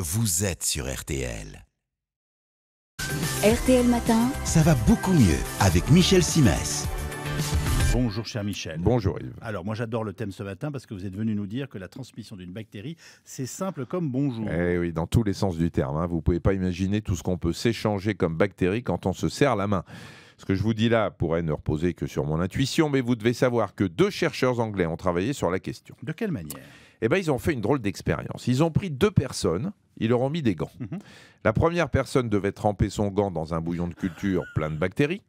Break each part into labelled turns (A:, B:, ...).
A: Vous êtes sur RTL. RTL Matin. Ça va beaucoup mieux avec Michel Simès. Bonjour cher Michel. Bonjour Yves. Alors moi j'adore le thème ce matin parce que vous êtes venu nous dire que la transmission d'une bactérie c'est simple comme bonjour.
B: Eh oui, dans tous les sens du terme. Vous hein. Vous pouvez pas imaginer tout ce qu'on peut s'échanger comme bactérie quand on se serre la main. Ce que je vous dis là pourrait ne reposer que sur mon intuition, mais vous devez savoir que deux chercheurs anglais ont travaillé sur la question. De quelle manière Eh bien, ils ont fait une drôle d'expérience. Ils ont pris deux personnes, ils leur ont mis des gants. Mhm. La première personne devait tremper son gant dans un bouillon de culture plein de bactéries.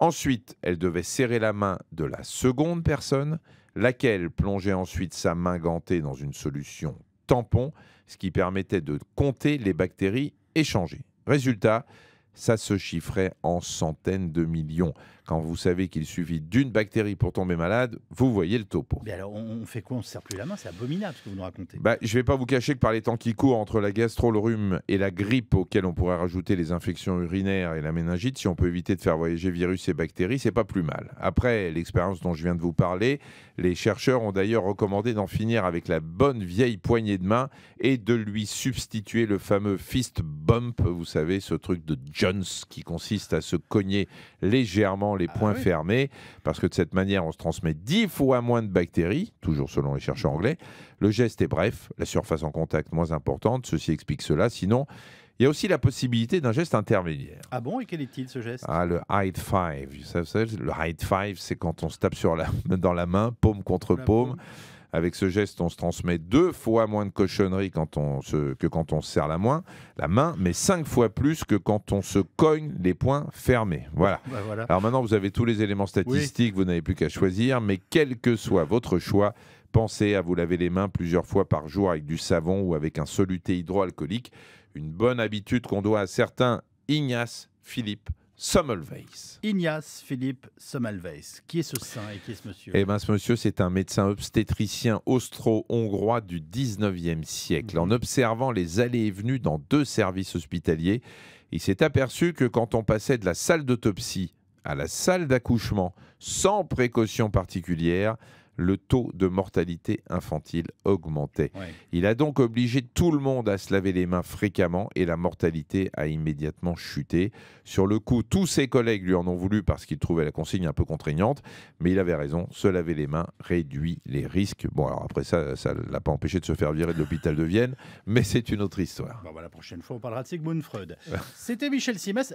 B: Ensuite, elle devait serrer la main de la seconde personne, laquelle plongeait ensuite sa main gantée dans une solution tampon, ce qui permettait de compter les bactéries échangées. Résultat, ça se chiffrait en centaines de millions. Quand vous savez qu'il suffit d'une bactérie pour tomber malade, vous voyez le topo.
A: Mais alors, on fait quoi On ne se serre plus la main C'est abominable ce que vous nous racontez. Bah,
B: je ne vais pas vous cacher que par les temps qui courent entre la gastro, le rhume et la grippe, auxquelles on pourrait rajouter les infections urinaires et la méningite, si on peut éviter de faire voyager virus et bactéries, c'est pas plus mal. Après l'expérience dont je viens de vous parler, les chercheurs ont d'ailleurs recommandé d'en finir avec la bonne vieille poignée de main et de lui substituer le fameux fist bump, vous savez, ce truc de Jones qui consiste à se cogner légèrement les ah points fermés, parce que de cette manière, on se transmet dix fois moins de bactéries, toujours selon les chercheurs anglais. Le geste est bref, la surface en contact moins importante, ceci explique cela, sinon... Il y a aussi la possibilité d'un geste intermédiaire.
A: Ah bon Et quel est-il ce geste
B: Ah, le hide five. Vous savez, le hide five, c'est quand on se tape sur la, dans la main, paume contre paume avec ce geste, on se transmet deux fois moins de cochonneries quand on se, que quand on se serre la, main, la main, mais cinq fois plus que quand on se cogne les poings fermés. Voilà. Bah, Alors maintenant, vous avez tous les éléments statistiques, vous n'avez plus qu'à choisir, mais quel que soit votre choix, pensez à vous laver les mains plusieurs fois par jour avec du savon ou avec un soluté hydroalcoolique. Une bonne habitude qu'on doit à certains Ignace Philippe
A: Sommelweis. Ignace Philippe Sommelweis. Qui est ce saint et qui est ce monsieur Eh bien,
B: ce monsieur, c'est un médecin obstétricien austro-hongrois du 19e siècle. En mhm. observant les allées et venues dans deux services hospitaliers, il s'est aperçu que quand on passait de la salle d'autopsie à la salle d'accouchement sans précaution particulière, le taux de mortalité infantile augmentait. Il a donc obligé tout le monde à se laver les mains fréquemment et la mortalité a immédiatement chuté. Sur le coup, tous ses collègues lui en ont voulu parce qu'il trouvait la consigne un peu contraignante, mais il avait raison, se laver les mains réduit les risques. Bon, alors après ça, ça ne l'a pas empêché de se faire virer de l'hôpital de Vienne, mais c'est une
A: autre histoire. Bah, la prochaine fois, on parlera de Sigmund Freud. C'était Michel Simas.